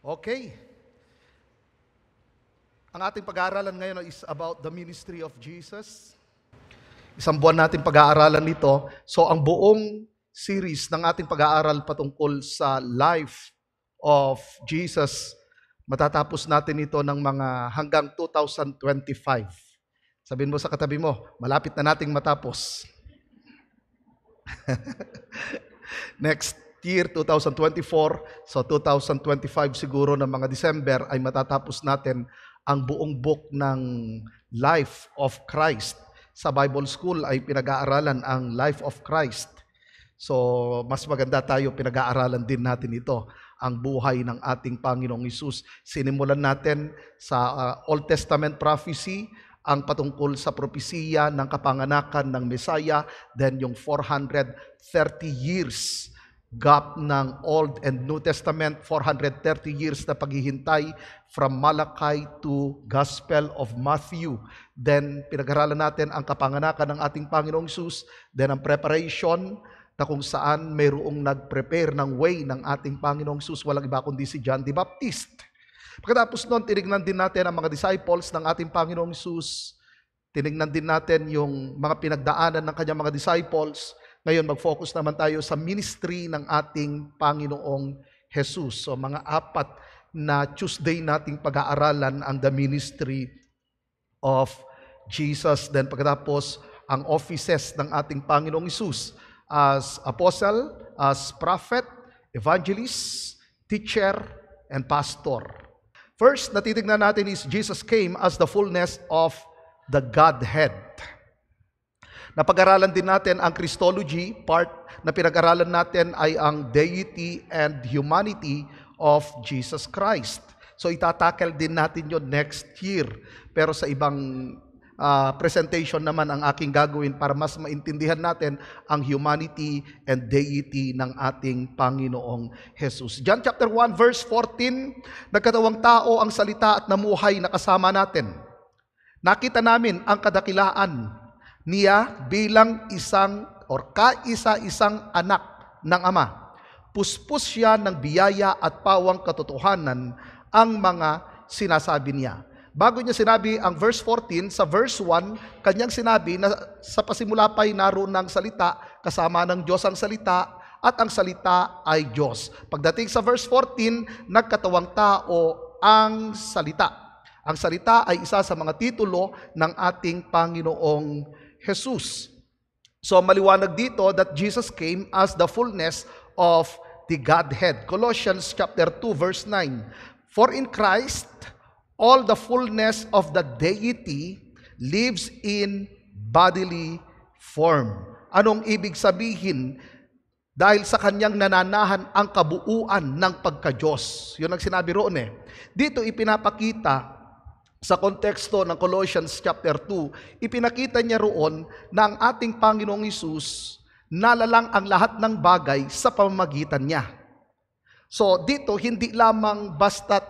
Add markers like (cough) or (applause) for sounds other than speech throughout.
Okay. Ang ating pag-aaralan ngayon is about the ministry of Jesus. Isang buwan natin pag-aaralan nito. So ang buong series ng ating pag-aaral patungkol sa life of Jesus, matatapos natin ito ng mga hanggang 2025. Sabihin mo sa katabi mo, malapit na nating matapos. (laughs) Next year 2024. So 2025 siguro ng mga December ay matatapos natin ang buong book ng Life of Christ. Sa Bible School ay pinag-aaralan ang Life of Christ. So mas maganda tayo pinag-aaralan din natin ito ang buhay ng ating Panginoong Isus. Sinimulan natin sa uh, Old Testament prophecy, ang patungkol sa propesiya ng kapanganakan ng Mesaya, then yung 430 years gap ng Old and New Testament, 430 years na paghihintay from Malachi to Gospel of Matthew. Then pinag-aralan natin ang kapanganakan ng ating Panginoong Sus, then ang preparation na kung saan mayroong nag-prepare ng way ng ating Panginoong Sus, walang iba kundi si John the Baptist. Pagkatapos noon, tinignan din natin ang mga disciples ng ating Panginoong Sus, tinignan din natin yung mga pinagdaanan ng kanyang mga disciples, ngayon, mag-focus naman tayo sa ministry ng ating Panginoong Jesus. So, mga apat na Tuesday nating pag-aaralan ang the ministry of Jesus. Then pagkatapos, ang offices ng ating Panginoong Jesus as apostle, as prophet, evangelist, teacher, and pastor. First, natitignan natin is Jesus came as the fullness of the Godhead. Napag-aralan din natin ang Christology part na pinag-aralan natin ay ang deity and humanity of Jesus Christ. So itatakel din natin yon next year. Pero sa ibang uh, presentation naman ang aking gagawin para mas maintindihan natin ang humanity and deity ng ating Panginoong Jesus. John chapter 1 verse 14, nagkatawang tao ang salita at namuhay na kasama natin. Nakita namin ang kadakilaan niya bilang isang or kaisa-isang anak ng ama. Puspos siya ng biyaya at pawang katotohanan ang mga sinasabi niya. Bago niya sinabi ang verse 14, sa verse 1, kanyang sinabi na sa pasimula pa ay naroon ng salita, kasama ng Diyos ang salita, at ang salita ay Diyos. Pagdating sa verse 14, nagkatawang tao ang salita. Ang salita ay isa sa mga titulo ng ating Panginoong Jesus. So maliwanag dito that Jesus came as the fullness of the Godhead. Colossians chapter 2 verse 9. For in Christ all the fullness of the deity lives in bodily form. Anong ibig sabihin? Dahil sa kanyang nananahan ang kabuuan ng pagka-Diyos. Yun ang sinabi roon eh. Dito ipinapakita sa konteksto ng Colossians chapter 2, ipinakita niya roon na ang ating Panginoong Isus nalalang ang lahat ng bagay sa pamamagitan niya. So dito hindi lamang basta't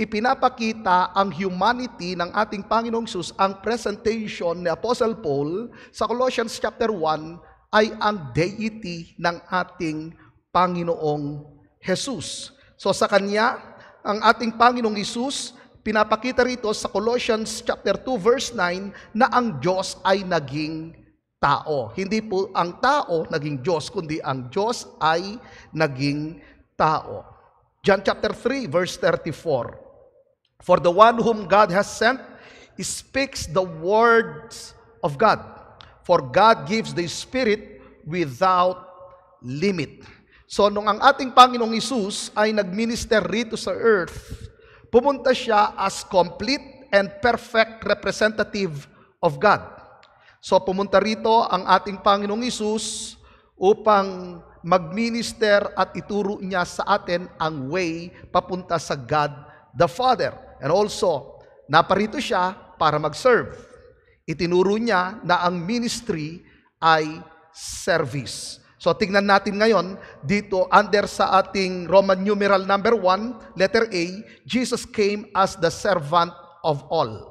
ipinapakita ang humanity ng ating Panginoong Isus, ang presentation ni Apostle Paul sa Colossians chapter 1 ay ang deity ng ating Panginoong Jesus. So sa kanya, ang ating Panginoong Isus pinapakita rito sa Colossians chapter 2 verse 9 na ang Diyos ay naging tao. Hindi po ang tao naging Diyos, kundi ang Diyos ay naging tao. John chapter 3 verse 34. For the one whom God has sent speaks the words of God. For God gives the Spirit without limit. So nung ang ating Panginoong Isus ay nagminister rito sa earth, pumunta siya as complete and perfect representative of God. So pumunta rito ang ating Panginoong Isus upang magminister at ituro niya sa atin ang way papunta sa God the Father. And also, naparito siya para mag-serve. Itinuro niya na ang ministry ay service. So tingnan natin ngayon, dito under sa ating Roman numeral number 1, letter A, Jesus came as the servant of all.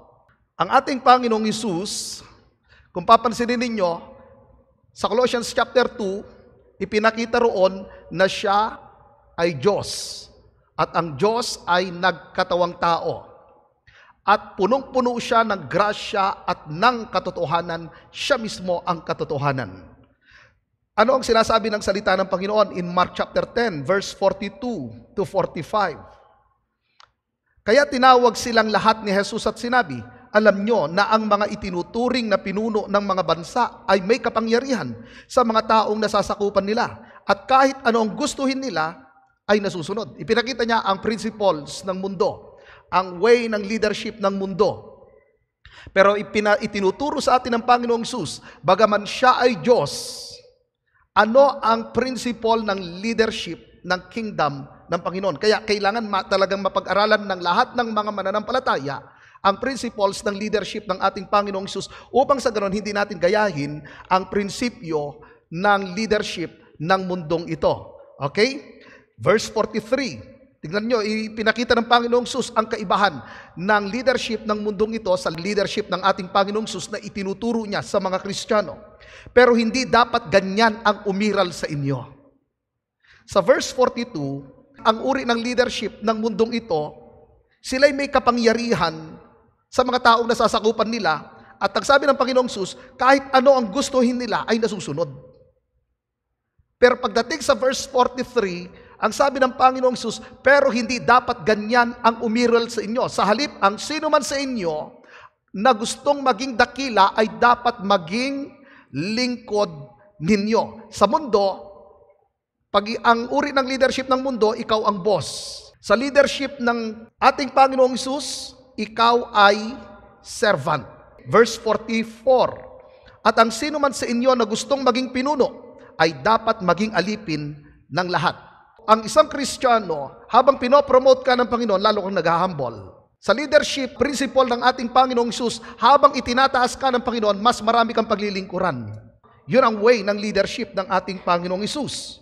Ang ating Panginoong Isus, kung papansinin ninyo, sa Colossians chapter 2, ipinakita roon na siya ay Diyos. At ang Diyos ay nagkatawang tao. At punong-puno siya ng grasya at ng katotohanan, siya mismo ang katotohanan. Ano ang sinasabi ng salita ng Panginoon in Mark chapter 10 verse 42 to 45? Kaya tinawag silang lahat ni Jesus at sinabi, alam nyo na ang mga itinuturing na pinuno ng mga bansa ay may kapangyarihan sa mga taong nasasakupan nila at kahit ano ang gustuhin nila ay nasusunod. Ipinakita niya ang principles ng mundo, ang way ng leadership ng mundo, pero ipina, itinuturo sa atin ng Panginoong Sus, bagaman siya ay Diyos, ano ang principle ng leadership ng kingdom ng Panginoon? Kaya kailangan ma- talagang mapag-aralan ng lahat ng mga mananampalataya ang principles ng leadership ng ating Panginoong Isus upang sa ganon hindi natin gayahin ang prinsipyo ng leadership ng mundong ito. Okay? Verse 43, Tignan nyo, ipinakita ng Panginoong Sus ang kaibahan ng leadership ng mundong ito sa leadership ng ating Panginoong Sus na itinuturo niya sa mga Kristiyano. Pero hindi dapat ganyan ang umiral sa inyo. Sa verse 42, ang uri ng leadership ng mundong ito, sila'y may kapangyarihan sa mga taong nasasakupan nila at nagsabi ng Panginoong Sus, kahit ano ang gustuhin nila ay nasusunod. Pero pagdating sa verse 43, ang sabi ng Panginoong Sus, pero hindi dapat ganyan ang umiral sa inyo. Sa halip, ang sino man sa inyo na gustong maging dakila ay dapat maging lingkod ninyo. Sa mundo, pag ang uri ng leadership ng mundo, ikaw ang boss. Sa leadership ng ating Panginoong Isus, ikaw ay servant. Verse 44, At ang sino man sa inyo na gustong maging pinuno ay dapat maging alipin ng lahat ang isang Kristiyano, habang pinopromote ka ng Panginoon, lalo kang naghahambol. Sa leadership principle ng ating Panginoong Isus, habang itinataas ka ng Panginoon, mas marami kang paglilingkuran. Yun ang way ng leadership ng ating Panginoong Isus.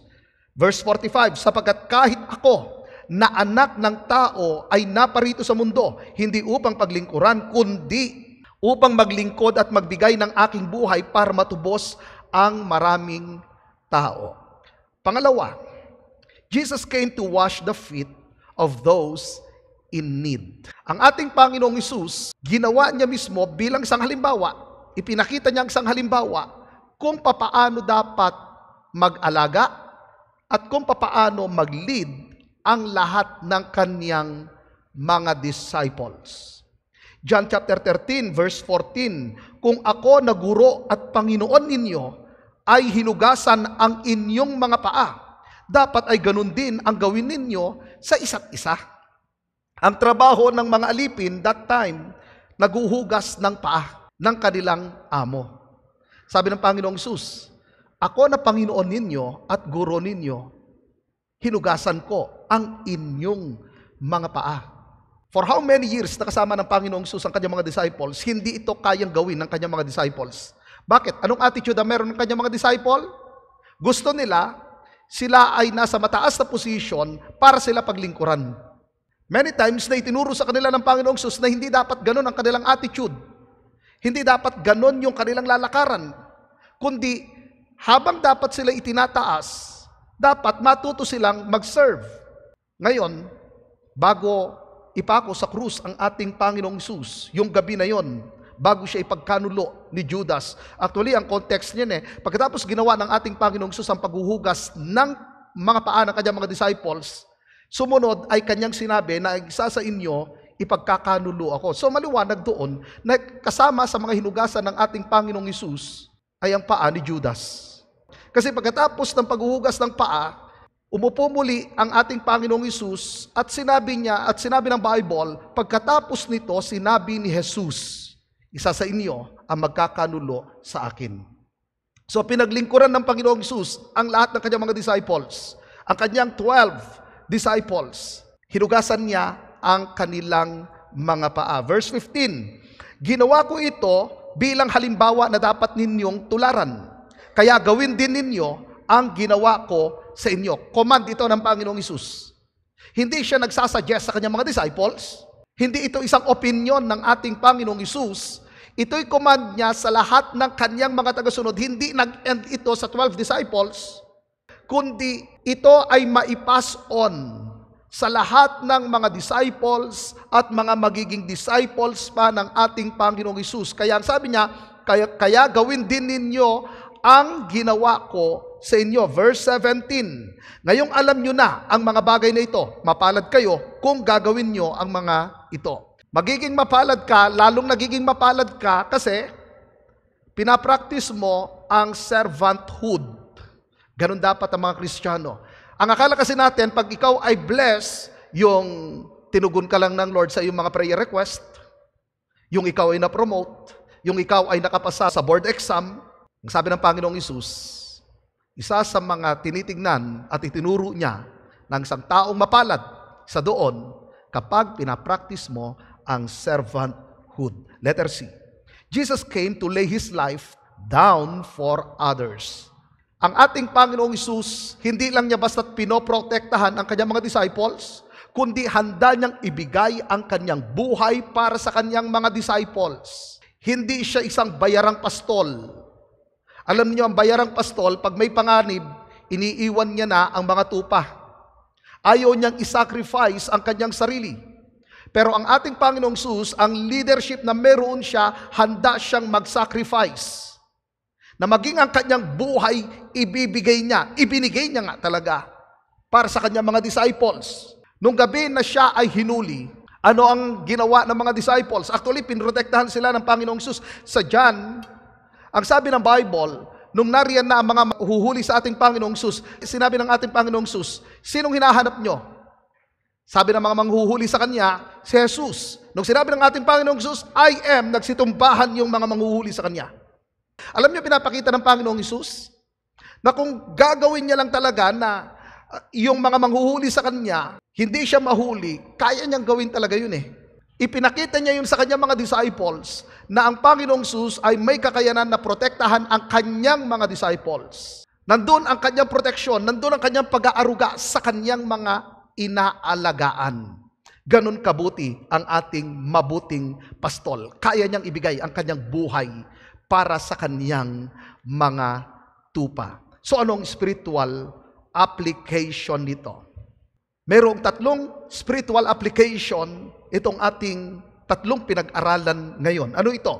Verse 45, sapagkat kahit ako na anak ng tao ay naparito sa mundo, hindi upang paglingkuran, kundi upang maglingkod at magbigay ng aking buhay para matubos ang maraming tao. Pangalawa, Jesus came to wash the feet of those in need. Ang ating Panginoong Isus, ginawa niya mismo bilang isang halimbawa, ipinakita niya ang isang halimbawa kung papaano dapat mag-alaga at kung papaano mag-lead ang lahat ng kaniyang mga disciples. John chapter 13 verse 14, Kung ako naguro at Panginoon ninyo, ay hinugasan ang inyong mga paa dapat ay ganun din ang gawin ninyo sa isa't isa. Ang trabaho ng mga alipin that time, naguhugas ng paa ng kanilang amo. Sabi ng Panginoong Sus, Ako na Panginoon ninyo at Guro ninyo, hinugasan ko ang inyong mga paa. For how many years nakasama ng Panginoong Sus ang kanyang mga disciples, hindi ito kayang gawin ng kanyang mga disciples. Bakit? Anong attitude ang meron ng kanyang mga disciples? Gusto nila sila ay nasa mataas na posisyon para sila paglingkuran. Many times na itinuro sa kanila ng Panginoong Sus na hindi dapat ganun ang kanilang attitude. Hindi dapat ganun yung kanilang lalakaran. Kundi habang dapat sila itinataas, dapat matuto silang mag-serve. Ngayon, bago ipako sa krus ang ating Panginoong Sus, yung gabi na yon, bago siya ipagkanulo ni Judas. Actually, ang context niyan eh, pagkatapos ginawa ng ating Panginoong Sus ang paghuhugas ng mga paa ng kanyang mga disciples, sumunod ay kanyang sinabi na isa sa inyo, ipagkakanulo ako. So maliwanag doon na kasama sa mga hinugasan ng ating Panginoong Isus ay ang paa ni Judas. Kasi pagkatapos ng paghuhugas ng paa, Umupo muli ang ating Panginoong Isus at sinabi niya at sinabi ng Bible, pagkatapos nito sinabi ni Jesus, isa sa inyo ang magkakanulo sa akin. So pinaglingkuran ng Panginoong Isus ang lahat ng kanyang mga disciples, ang kanyang 12 disciples. Hinugasan niya ang kanilang mga paa. Verse 15, Ginawa ko ito bilang halimbawa na dapat ninyong tularan. Kaya gawin din ninyo ang ginawa ko sa inyo. Command ito ng Panginoong Isus. Hindi siya nagsasuggest sa kanyang mga disciples hindi ito isang opinion ng ating Panginoong Isus. Ito'y command niya sa lahat ng kanyang mga tagasunod. Hindi nag-end ito sa 12 disciples, kundi ito ay maipas on sa lahat ng mga disciples at mga magiging disciples pa ng ating Panginoong Isus. Kaya ang sabi niya, kaya, kaya gawin din ninyo ang ginawa ko sa inyo. Verse 17, Ngayong alam nyo na ang mga bagay na ito, mapalad kayo kung gagawin nyo ang mga ito. Magiging mapalad ka, lalong nagiging mapalad ka kasi pinapractice mo ang servanthood. Ganun dapat ang mga Kristiyano. Ang akala kasi natin, pag ikaw ay blessed, yung tinugon ka lang ng Lord sa iyong mga prayer request, yung ikaw ay na-promote, yung ikaw ay nakapasa sa board exam, ang sabi ng Panginoong Isus, isa sa mga tinitingnan at itinuro niya ng isang taong mapalad sa doon kapag pinapraktis mo ang servanthood. Letter C. Jesus came to lay His life down for others. Ang ating Panginoong Isus, hindi lang niya basta't pinoprotektahan ang kanyang mga disciples, kundi handa niyang ibigay ang kanyang buhay para sa kanyang mga disciples. Hindi siya isang bayarang pastol alam niyo ang bayarang pastol, pag may panganib, iniiwan niya na ang mga tupa. Ayaw niyang isacrifice ang kanyang sarili. Pero ang ating Panginoong Sus, ang leadership na meron siya, handa siyang mag-sacrifice. Na maging ang kanyang buhay, ibibigay niya, ibinigay niya nga talaga para sa kanyang mga disciples. Nung gabi na siya ay hinuli, ano ang ginawa ng mga disciples? Actually, pinrotektahan sila ng Panginoong Sus. Sa John ang sabi ng Bible, nung nariyan na ang mga huhuli sa ating Panginoong Sus, sinabi ng ating Panginoong Sus, sinong hinahanap nyo? Sabi ng mga manghuhuli sa kanya, si Jesus. Nung sinabi ng ating Panginoong Jesus, I am, nagsitumbahan yung mga manghuhuli sa kanya. Alam niyo, pinapakita ng Panginoong Isus na kung gagawin niya lang talaga na ah, yung mga manghuhuli sa kanya, hindi siya mahuli, kaya niyang gawin talaga yun eh. Ipinakita niya yun sa kanyang mga disciples na ang Panginoong Sus ay may kakayanan na protektahan ang kanyang mga disciples. Nandun ang kanyang proteksyon, nandun ang kanyang pag-aaruga sa kanyang mga inaalagaan. Ganon kabuti ang ating mabuting pastol. Kaya niyang ibigay ang kanyang buhay para sa kanyang mga tupa. So anong spiritual application nito? Merong tatlong spiritual application itong ating tatlong pinag-aralan ngayon. Ano ito?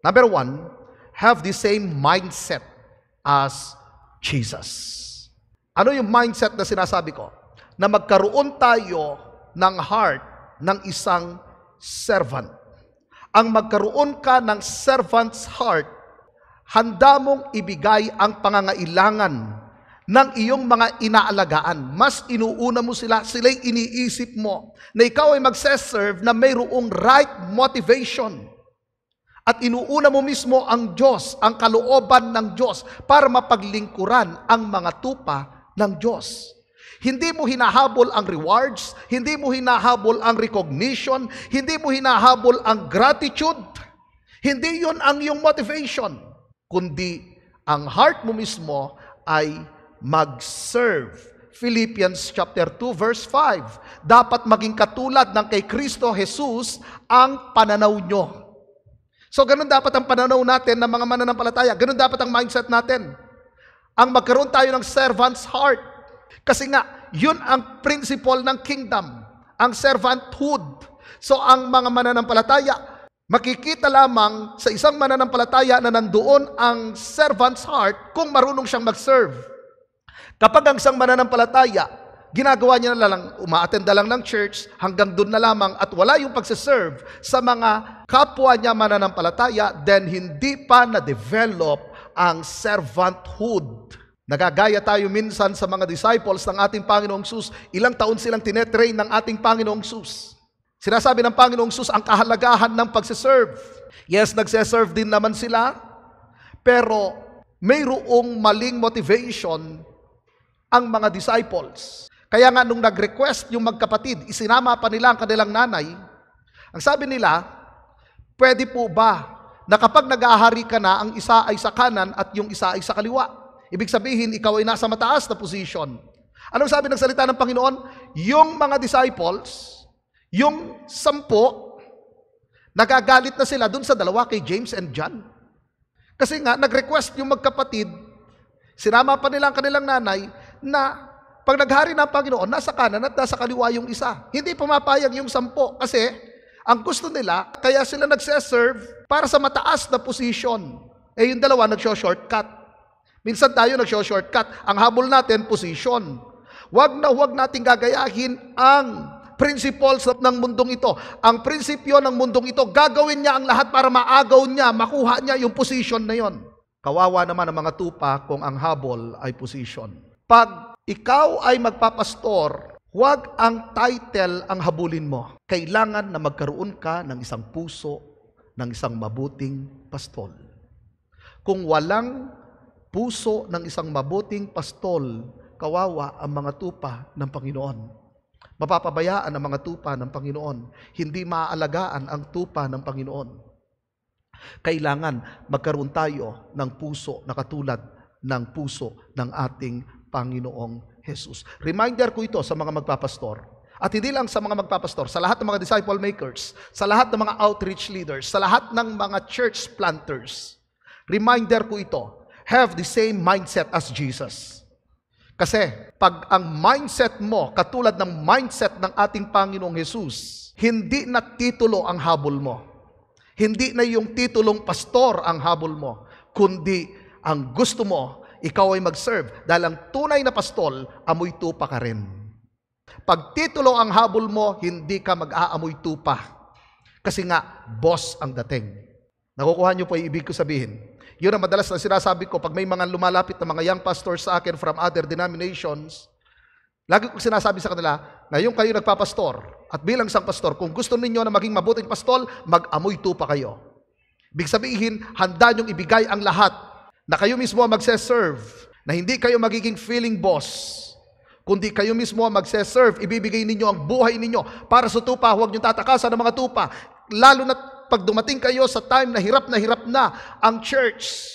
Number one, have the same mindset as Jesus. Ano yung mindset na sinasabi ko? Na magkaroon tayo ng heart ng isang servant. Ang magkaroon ka ng servant's heart, handa mong ibigay ang pangangailangan ng iyong mga inaalagaan. Mas inuuna mo sila, sila'y iniisip mo na ikaw ay magseserve na mayroong right motivation. At inuuna mo mismo ang Diyos, ang kalooban ng Diyos para mapaglingkuran ang mga tupa ng Diyos. Hindi mo hinahabol ang rewards, hindi mo hinahabol ang recognition, hindi mo hinahabol ang gratitude. Hindi yon ang iyong motivation, kundi ang heart mo mismo ay mag-serve. Philippians chapter 2 verse 5. Dapat maging katulad ng kay Kristo Jesus ang pananaw nyo. So ganun dapat ang pananaw natin ng mga mananampalataya. Ganun dapat ang mindset natin. Ang magkaroon tayo ng servant's heart. Kasi nga, yun ang principle ng kingdom. Ang servanthood. So ang mga mananampalataya, makikita lamang sa isang mananampalataya na nandoon ang servant's heart kung marunong siyang mag-serve. Kapag ang isang mananampalataya, ginagawa niya na lang, umaatenda lang ng church, hanggang doon na lamang at wala yung pagsaserve sa mga kapwa niya mananampalataya, then hindi pa na-develop ang servanthood. Nagagaya tayo minsan sa mga disciples ng ating Panginoong Sus, ilang taon silang tinetrain ng ating Panginoong Sus. Sinasabi ng Panginoong Sus ang kahalagahan ng pagsiserve. Yes, nagsiserve din naman sila, pero mayroong maling motivation ang mga disciples. Kaya nga nung nag-request yung magkapatid, isinama pa nila ang kanilang nanay, ang sabi nila, pwede po ba na kapag nag-aahari ka na, ang isa ay sa kanan at yung isa ay sa kaliwa? Ibig sabihin, ikaw ay nasa mataas na position. Anong sabi ng salita ng Panginoon? Yung mga disciples, yung sampo, nagagalit na sila dun sa dalawa kay James and John. Kasi nga, nag-request yung magkapatid, sinama pa nila ang kanilang nanay, na pag naghari ng Panginoon, nasa kanan at nasa kaliwa yung isa. Hindi pumapayag yung sampo kasi ang gusto nila, kaya sila nagseserve para sa mataas na position. Eh yung dalawa nagsho-shortcut. Minsan tayo nagsho-shortcut. Ang habol natin, position. Huwag na huwag nating gagayahin ang principles ng mundong ito. Ang prinsipyo ng mundong ito, gagawin niya ang lahat para maagaw niya, makuha niya yung position na yon. Kawawa naman ang mga tupa kung ang habol ay position. Pag ikaw ay magpapastor, huwag ang title ang habulin mo. Kailangan na magkaroon ka ng isang puso, ng isang mabuting pastol. Kung walang puso ng isang mabuting pastol, kawawa ang mga tupa ng Panginoon. Mapapabayaan ang mga tupa ng Panginoon. Hindi maaalagaan ang tupa ng Panginoon. Kailangan magkaroon tayo ng puso na katulad ng puso ng ating Panginoong Jesus. Reminder ko ito sa mga magpapastor. At hindi lang sa mga magpapastor, sa lahat ng mga disciple makers, sa lahat ng mga outreach leaders, sa lahat ng mga church planters. Reminder ko ito, have the same mindset as Jesus. Kasi pag ang mindset mo katulad ng mindset ng ating Panginoong Jesus, hindi na titulo ang habol mo. Hindi na yung titulong pastor ang habol mo, kundi ang gusto mo ikaw ay mag-serve dahil ang tunay na pastol, amoy tupa ka rin. Pag titulo ang habol mo, hindi ka mag-aamoy tupa. Kasi nga, boss ang dating. Nakukuha niyo po yung ibig ko sabihin. Yun ang madalas na sinasabi ko pag may mga lumalapit na mga young pastors sa akin from other denominations, lagi ko sinasabi sa kanila, ngayon kayo nagpapastor at bilang isang pastor, kung gusto ninyo na maging mabuting pastol, mag-amoy tupa kayo. Big sabihin, handa niyong ibigay ang lahat na kayo mismo ang magse-serve, na hindi kayo magiging feeling boss, kundi kayo mismo ang magse-serve, ibibigay ninyo ang buhay ninyo para sa tupa, huwag niyo tatakasan ng mga tupa, lalo na pag dumating kayo sa time na hirap na hirap na ang church,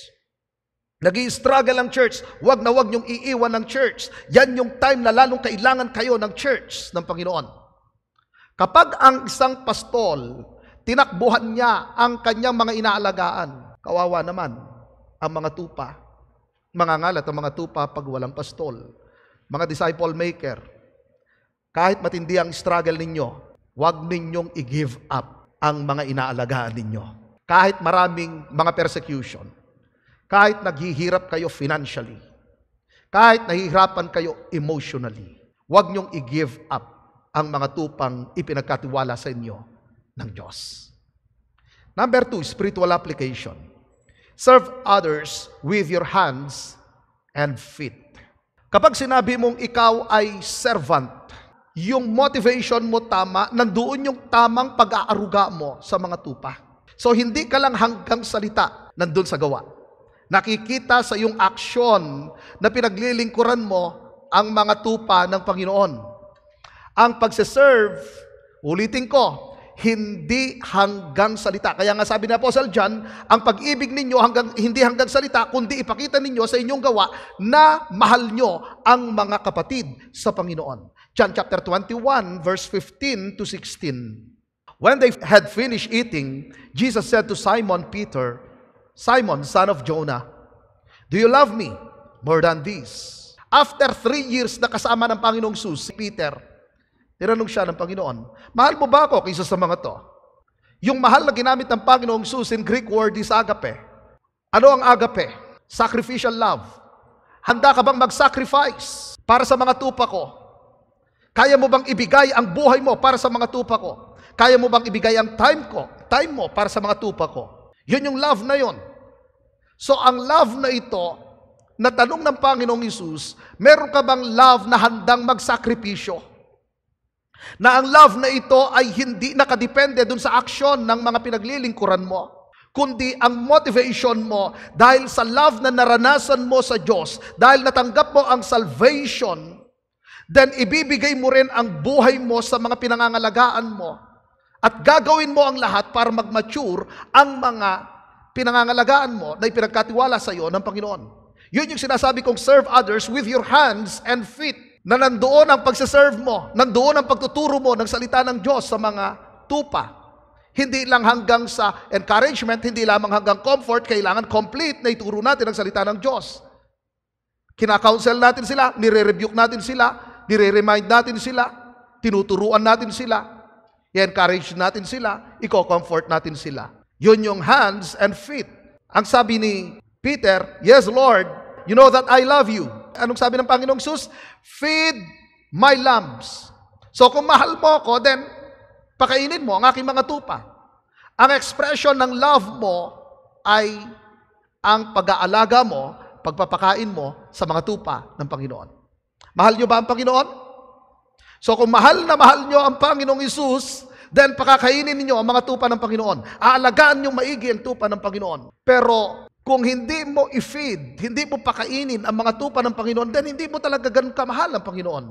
nag struggle ang church, huwag na huwag niyong iiwan ang church. Yan yung time na lalong kailangan kayo ng church ng Panginoon. Kapag ang isang pastol, tinakbuhan niya ang kanyang mga inaalagaan, kawawa naman, ang mga tupa. Mangangalat ang mga tupa pag walang pastol. Mga disciple maker, kahit matindi ang struggle ninyo, huwag ninyong i-give up ang mga inaalagaan ninyo. Kahit maraming mga persecution, kahit naghihirap kayo financially, kahit nahihirapan kayo emotionally, huwag niyong i-give up ang mga tupang ipinagkatiwala sa inyo ng Diyos. Number two, spiritual application. Serve others with your hands and feet. Kapag sinabi mong ikaw ay servant, yung motivation mo tama, nandoon yung tamang pag-aaruga mo sa mga tupa. So hindi ka lang hanggang salita, nandun sa gawa. Nakikita sa iyong aksyon na pinaglilingkuran mo ang mga tupa ng Panginoon. Ang pagseserve, ulitin ko, hindi hanggang salita. Kaya nga sabi na Apostle John, ang pag-ibig ninyo hanggang, hindi hanggang salita, kundi ipakita ninyo sa inyong gawa na mahal nyo ang mga kapatid sa Panginoon. John chapter 21, verse 15 to 16. When they had finished eating, Jesus said to Simon Peter, Simon, son of Jonah, Do you love me more than these? After three years na kasama ng Panginoong Sus, si Peter, Tinanong siya ng Panginoon, mahal mo ba ako kaysa sa mga to? Yung mahal na ginamit ng Panginoong susin, Greek word is agape. Ano ang agape? Sacrificial love. Handa ka bang mag-sacrifice para sa mga tupa ko? Kaya mo bang ibigay ang buhay mo para sa mga tupa ko? Kaya mo bang ibigay ang time ko, time mo para sa mga tupa ko? Yun yung love na yun. So ang love na ito, na tanong ng Panginoong Isus, meron ka bang love na handang magsakripisyo? Na ang love na ito ay hindi nakadepende dun sa aksyon ng mga pinaglilingkuran mo, kundi ang motivation mo dahil sa love na naranasan mo sa Diyos, dahil natanggap mo ang salvation, then ibibigay mo rin ang buhay mo sa mga pinangangalagaan mo. At gagawin mo ang lahat para magmature ang mga pinangangalagaan mo na ipinagkatiwala sa iyo ng Panginoon. Yun yung sinasabi kong serve others with your hands and feet na nandoon ang pagsaserve mo, nandoon ang pagtuturo mo ng salita ng Diyos sa mga tupa. Hindi lang hanggang sa encouragement, hindi lamang hanggang comfort, kailangan complete na ituro natin ang salita ng Diyos. Kinakounsel natin sila, nire-rebuke natin sila, nire-remind natin sila, tinuturuan natin sila, i-encourage natin sila, i-comfort natin sila. Yun yung hands and feet. Ang sabi ni Peter, Yes, Lord, you know that I love you. Anong sabi ng Panginoong Sus? Feed my lambs. So kung mahal mo ako, then pakainin mo ang aking mga tupa. Ang expression ng love mo ay ang pag-aalaga mo, pagpapakain mo sa mga tupa ng Panginoon. Mahal niyo ba ang Panginoon? So kung mahal na mahal niyo ang Panginoong Isus, then pakakainin niyo ang mga tupa ng Panginoon. Aalagaan niyo maigi ang tupa ng Panginoon. Pero kung hindi mo i-feed, hindi mo pakainin ang mga tupa ng Panginoon, then hindi mo talaga ganun kamahal ang Panginoon.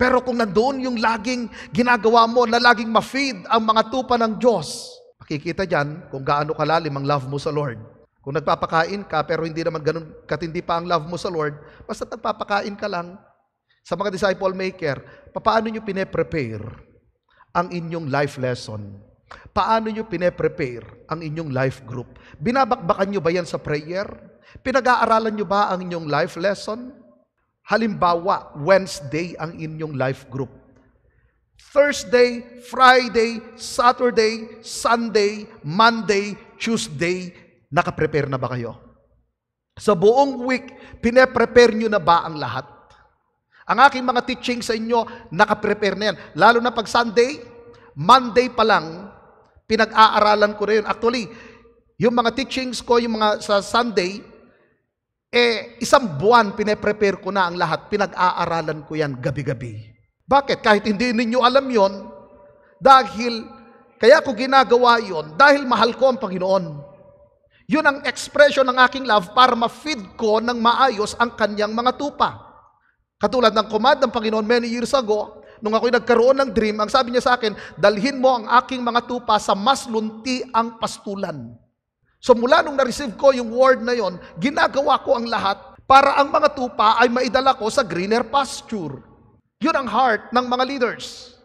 Pero kung nandoon yung laging ginagawa mo na laging ma-feed ang mga tupa ng Diyos, makikita dyan kung gaano kalalim ang love mo sa Lord. Kung nagpapakain ka pero hindi naman ganun katindi pa ang love mo sa Lord, basta nagpapakain ka lang sa mga disciple maker, paano nyo pine-prepare ang inyong life lesson? Paano nyo pine-prepare ang inyong life group? Binabakbakan nyo ba yan sa prayer? Pinag-aaralan nyo ba ang inyong life lesson? Halimbawa, Wednesday ang inyong life group. Thursday, Friday, Saturday, Sunday, Monday, Tuesday, nakaprepare na ba kayo? Sa buong week, pine-prepare nyo na ba ang lahat? Ang aking mga teaching sa inyo, nakaprepare na yan. Lalo na pag Sunday, Monday pa lang, pinag-aaralan ko rin. Actually, yung mga teachings ko, yung mga sa Sunday, eh, isang buwan pinaprepare ko na ang lahat. Pinag-aaralan ko yan gabi-gabi. Bakit? Kahit hindi ninyo alam yon dahil, kaya ko ginagawa yon dahil mahal ko ang Panginoon. Yun ang expression ng aking love para ma-feed ko ng maayos ang kanyang mga tupa. Katulad ng command ng Panginoon many years ago, Nung ako'y nagkaroon ng dream, ang sabi niya sa akin, dalhin mo ang aking mga tupa sa mas lunti ang pastulan. So mula nung na-receive ko yung word na yon, ginagawa ko ang lahat para ang mga tupa ay maidala ko sa greener pasture. Yun ang heart ng mga leaders.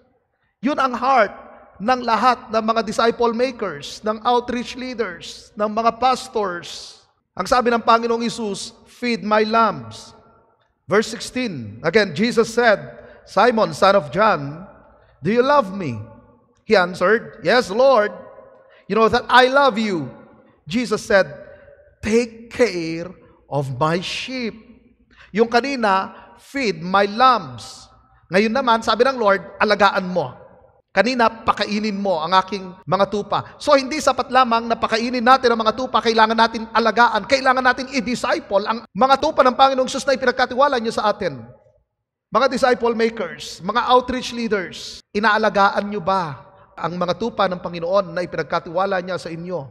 Yun ang heart ng lahat ng mga disciple makers, ng outreach leaders, ng mga pastors. Ang sabi ng Panginoong Isus, feed my lambs. Verse 16, again, Jesus said, Simon, son of John, do you love me? He answered, Yes, Lord. You know that I love you. Jesus said, Take care of my sheep. Yung kanina, feed my lambs. Ngayon naman, sabi ng Lord, alagaan mo. Kanina, pakainin mo ang aking mga tupa. So, hindi sapat lamang na pakainin natin ang mga tupa, kailangan natin alagaan, kailangan natin i-disciple ang mga tupa ng Panginoong Sus na ipinagkatiwala niyo sa atin. Mga disciple makers, mga outreach leaders, inaalagaan nyo ba ang mga tupa ng Panginoon na ipinagkatiwala niya sa inyo?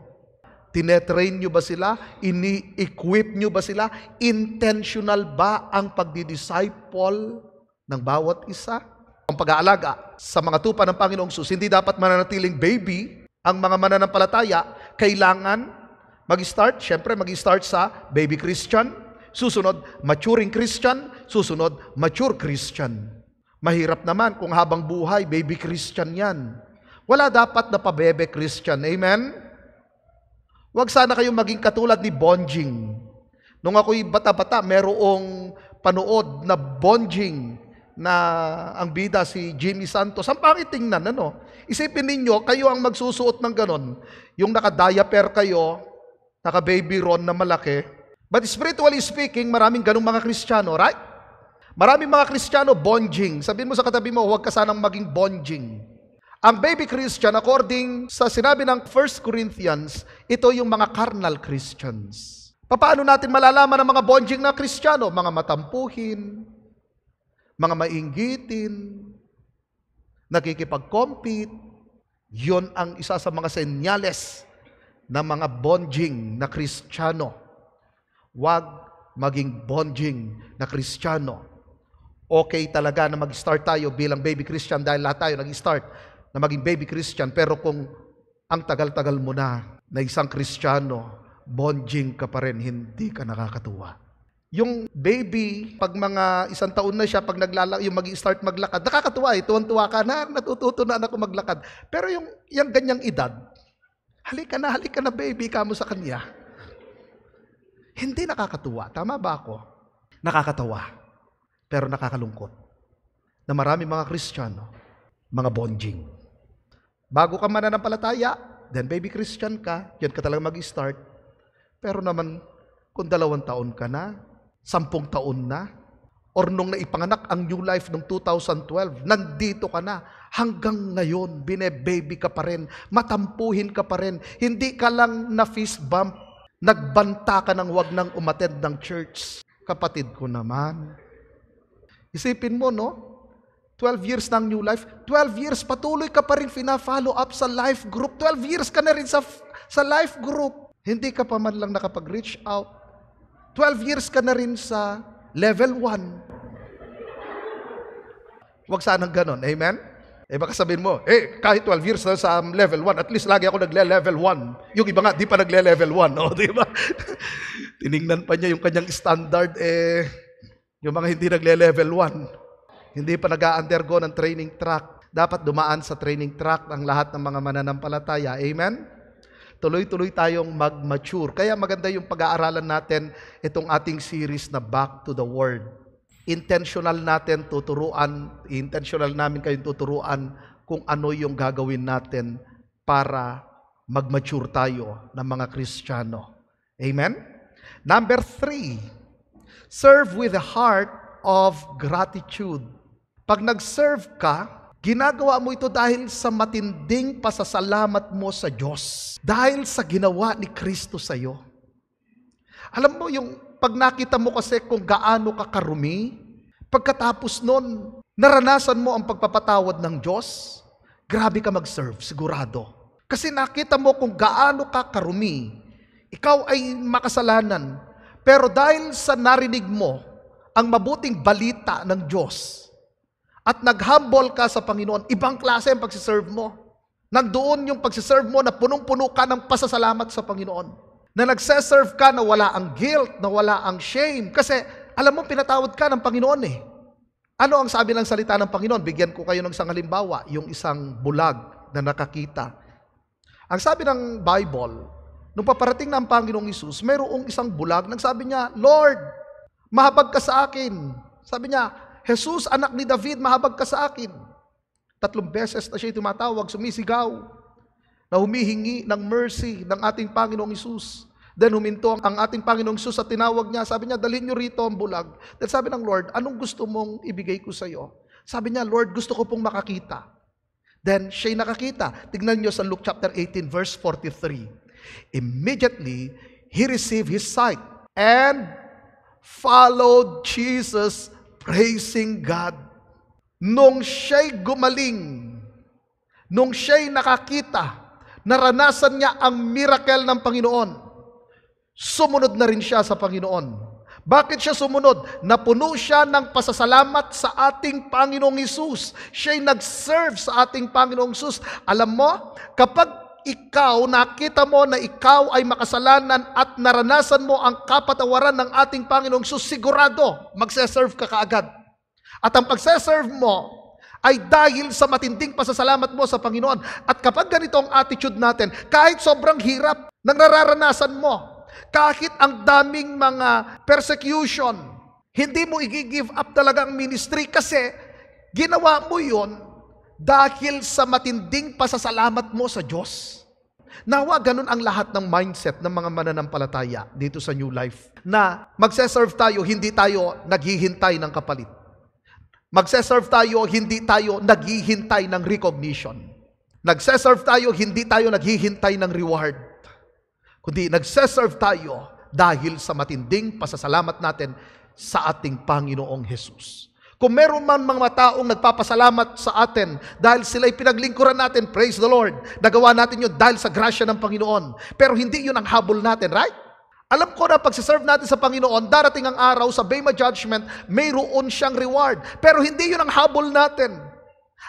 Tinetrain nyo ba sila? Ini-equip nyo ba sila? Intentional ba ang pagdi-disciple ng bawat isa? Ang pag-aalaga sa mga tupa ng Panginoong Sus, hindi dapat mananatiling baby ang mga mananampalataya. Kailangan mag-start, syempre mag-start sa baby Christian, susunod maturing Christian, Susunod, mature Christian. Mahirap naman kung habang buhay, baby Christian yan. Wala dapat na pabebe Christian. Amen? Huwag sana kayong maging katulad ni Bonjing. Nung ako'y bata-bata, merong panood na Bonjing na ang bida si Jimmy Santos. Ang pangit tingnan, ano? Isipin ninyo, kayo ang magsusuot ng ganon. Yung naka-diaper kayo, naka-baby ron na malaki. But spiritually speaking, maraming ganong mga Kristiyano, right? Maraming mga Kristiyano, bonjing. Sabihin mo sa katabi mo, huwag ka sanang maging bonjing. Ang baby Christian, according sa sinabi ng 1 Corinthians, ito yung mga carnal Christians. Paano natin malalaman ang mga bonjing na Kristiyano? Mga matampuhin, mga mainggitin, nakikipag-compete. yon ang isa sa mga senyales ng mga bonjing na Kristiyano. Huwag maging bonjing na Kristiyano okay talaga na mag-start tayo bilang baby Christian dahil lahat tayo nag-start na maging baby Christian. Pero kung ang tagal-tagal mo na na isang Kristiyano, bonjing ka pa rin, hindi ka nakakatuwa. Yung baby, pag mga isang taon na siya, pag naglalak, yung mag start maglakad, nakakatuwa eh, tuwan-tuwa ka na, natututo na anak ko maglakad. Pero yung, yung ganyang edad, halika na, halika na baby, ka mo sa kanya. Hindi nakakatuwa. Tama ba ako? Nakakatawa. Pero nakakalungkot na marami mga Kristiyano, mga bonjing. Bago ka mananampalataya, then baby Christian ka, yan ka talaga mag-start. Pero naman, kung dalawang taon ka na, sampung taon na, or nung naipanganak ang new life ng 2012, nandito ka na, hanggang ngayon, bine-baby ka pa rin, matampuhin ka pa rin, hindi ka lang na fist bump, nagbanta ka ng wag nang umatend ng church. Kapatid ko naman, Isipin mo, no? 12 years ng new life, 12 years patuloy ka pa rin fina-follow up sa life group. 12 years ka na rin sa, sa life group. Hindi ka pa man lang nakapag-reach out. 12 years ka na rin sa level 1. Huwag sanang ganon. Amen? Eh baka sabihin mo, eh kahit 12 years na sa level 1, at least lagi ako nagle-level 1. Yung iba nga, di pa nagle-level 1. no? (laughs) di ba? Tiningnan pa niya yung kanyang standard, eh yung mga hindi nagle-level 1, hindi pa nag-undergo ng training track, dapat dumaan sa training track ng lahat ng mga mananampalataya. Amen? Tuloy-tuloy tayong mag-mature. Kaya maganda yung pag-aaralan natin itong ating series na Back to the Word. Intentional natin tuturuan, intentional namin kayong tuturuan kung ano yung gagawin natin para mag-mature tayo ng mga Kristiyano. Amen? Number three, Serve with a heart of gratitude. Pag nag-serve ka, ginagawa mo ito dahil sa matinding pasasalamat mo sa Diyos. Dahil sa ginawa ni Kristo sa iyo. Alam mo yung pag nakita mo kasi kung gaano ka karumi, pagkatapos nun, naranasan mo ang pagpapatawad ng Diyos, grabe ka mag-serve, sigurado. Kasi nakita mo kung gaano ka karumi, ikaw ay makasalanan, pero dahil sa narinig mo ang mabuting balita ng Diyos at nag-humble ka sa Panginoon, ibang klase ang pagsiserve mo. Nagdoon yung pagsiserve mo na punong-puno ka ng pasasalamat sa Panginoon. Na nagseserve ka na wala ang guilt, na wala ang shame. Kasi alam mo, pinatawad ka ng Panginoon eh. Ano ang sabi ng salita ng Panginoon? Bigyan ko kayo ng isang halimbawa, yung isang bulag na nakakita. Ang sabi ng Bible, Nung paparating na ang Panginoong Isus, mayroong isang bulag, nagsabi niya, Lord, mahabag ka sa akin. Sabi niya, Jesus, anak ni David, mahabag ka sa akin. Tatlong beses na siya tumatawag, sumisigaw, na humihingi ng mercy ng ating Panginoong Isus. Then huminto ang ating Panginoong Isus at tinawag niya. Sabi niya, dalhin niyo rito ang bulag. Then sabi ng Lord, anong gusto mong ibigay ko sa iyo? Sabi niya, Lord, gusto ko pong makakita. Then siya'y nakakita. Tignan niyo sa Luke chapter 18 verse 43. Immediately, he received his sight and followed Jesus praising God. Nung siya'y gumaling, nung siya'y nakakita, naranasan niya ang miracle ng Panginoon. Sumunod na rin siya sa Panginoon. Bakit siya sumunod? Napuno siya ng pasasalamat sa ating Panginoong Isus. Siya'y nag-serve sa ating Panginoong Isus. Alam mo, kapag ikaw, nakita mo na ikaw ay makasalanan at naranasan mo ang kapatawaran ng ating Panginoong Sus, sigurado, magseserve ka kaagad. At ang pagseserve mo ay dahil sa matinding pasasalamat mo sa Panginoon. At kapag ganito ang attitude natin, kahit sobrang hirap ng nararanasan mo, kahit ang daming mga persecution, hindi mo i-give up talaga ang ministry kasi ginawa mo yon dahil sa matinding pasasalamat mo sa Diyos. Nawa ganun ang lahat ng mindset ng mga mananampalataya dito sa New Life na magseserve tayo, hindi tayo naghihintay ng kapalit. Magseserve tayo, hindi tayo naghihintay ng recognition. Nagseserve tayo, hindi tayo naghihintay ng reward. Kundi nagseserve tayo dahil sa matinding pasasalamat natin sa ating Panginoong Hesus. Kung meron man mga taong nagpapasalamat sa atin dahil sila'y pinaglingkuran natin, praise the Lord. Nagawa natin yun dahil sa grasya ng Panginoon. Pero hindi yun ang habol natin, right? Alam ko na pagsiserve natin sa Panginoon, darating ang araw sa Bema Judgment, mayroon siyang reward. Pero hindi yun ang habol natin.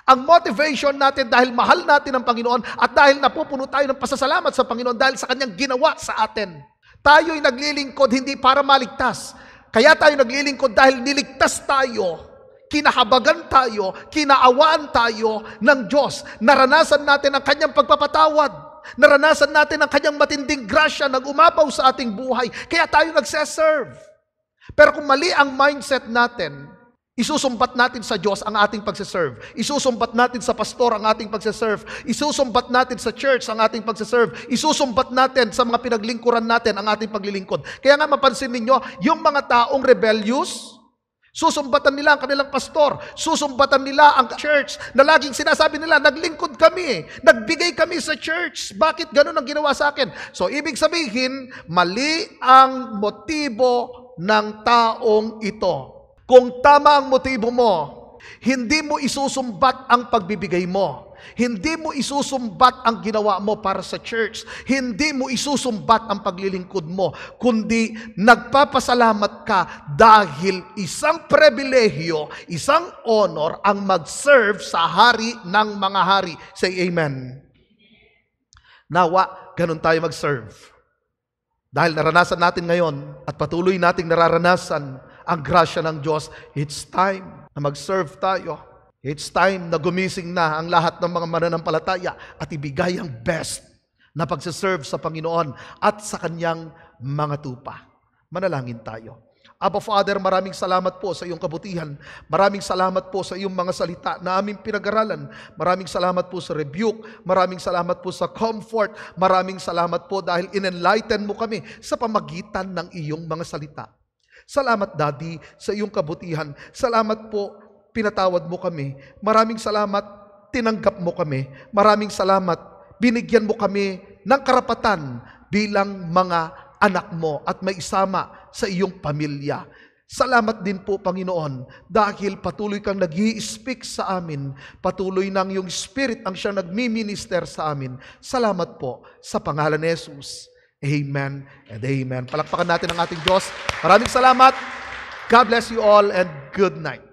Ang motivation natin dahil mahal natin ang Panginoon at dahil napupuno tayo ng pasasalamat sa Panginoon dahil sa kanyang ginawa sa atin. Tayo'y naglilingkod hindi para maligtas. Kaya tayo naglilingkod dahil niligtas tayo kinahabagan tayo, kinaawaan tayo ng Diyos. Naranasan natin ang kanyang pagpapatawad. Naranasan natin ang kanyang matinding grasya na umapaw sa ating buhay. Kaya tayo nagseserve. Pero kung mali ang mindset natin, isusumbat natin sa Diyos ang ating pagseserve. Isusumbat natin sa pastor ang ating pagseserve. Isusumbat natin sa church ang ating pagseserve. Isusumbat natin sa mga pinaglingkuran natin ang ating paglilingkod. Kaya nga mapansin ninyo, yung mga taong rebellious, Susumbatan nila ang kanilang pastor. Susumbatan nila ang church na laging sinasabi nila, naglingkod kami, nagbigay kami sa church. Bakit ganun ang ginawa sa akin? So, ibig sabihin, mali ang motibo ng taong ito. Kung tama ang motibo mo, hindi mo isusumbat ang pagbibigay mo. Hindi mo isusumbat ang ginawa mo para sa church. Hindi mo isusumbat ang paglilingkod mo, kundi nagpapasalamat ka dahil isang pribilehyo, isang honor ang mag-serve sa hari ng mga hari. Say amen. Nawa, ganun tayo mag-serve. Dahil naranasan natin ngayon at patuloy nating nararanasan ang grasya ng Diyos, it's time na mag-serve tayo. It's time na gumising na ang lahat ng mga mananampalataya at ibigay ang best na pagsiserve sa Panginoon at sa Kanyang mga tupa. Manalangin tayo. Abba Father, maraming salamat po sa iyong kabutihan. Maraming salamat po sa iyong mga salita na aming pinag-aralan. Maraming salamat po sa rebuke. Maraming salamat po sa comfort. Maraming salamat po dahil in-enlighten mo kami sa pamagitan ng iyong mga salita. Salamat Daddy sa iyong kabutihan. Salamat po, pinatawad mo kami. Maraming salamat, tinanggap mo kami. Maraming salamat, binigyan mo kami ng karapatan bilang mga anak mo at may isama sa iyong pamilya. Salamat din po Panginoon dahil patuloy kang nag speak sa amin. Patuloy ng iyong spirit ang siyang nagmi-minister sa amin. Salamat po sa pangalan ni Jesus. Amen and amen. Palakpakan natin ang ating Diyos. Maraming salamat. God bless you all and good night.